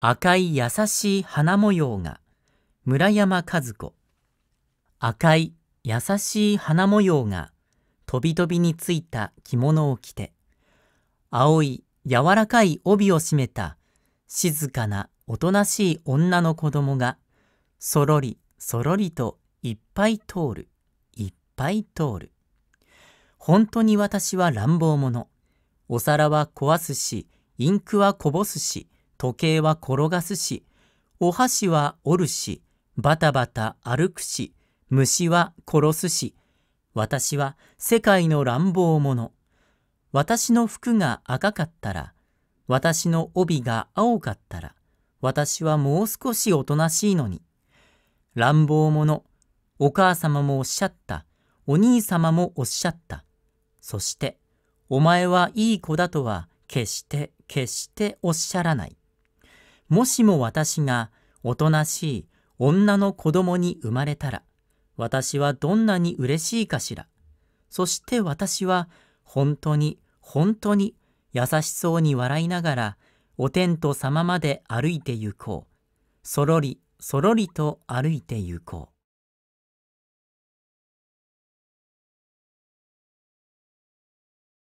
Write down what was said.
赤い優しい花模様が村山和子赤い優しい花模様がとびとびについた着物を着て青い柔らかい帯を締めた静かなおとなしい女の子供がそろりそろりといっぱい通るいっぱい通る本当に私は乱暴者お皿は壊すしインクはこぼすし時計は転がすし、お箸は折るし、バタバタ歩くし、虫は殺すし、私は世界の乱暴者。私の服が赤かったら、私の帯が青かったら、私はもう少しおとなしいのに。乱暴者、お母様もおっしゃった、お兄様もおっしゃった。そして、お前はいい子だとは決して決しておっしゃらない。もしも私がおとなしい女の子供に生まれたら、私はどんなに嬉しいかしら。そして私は本当に本当に優しそうに笑いながらお天道様まで歩いて行こう。そろりそろりと歩いて行こう。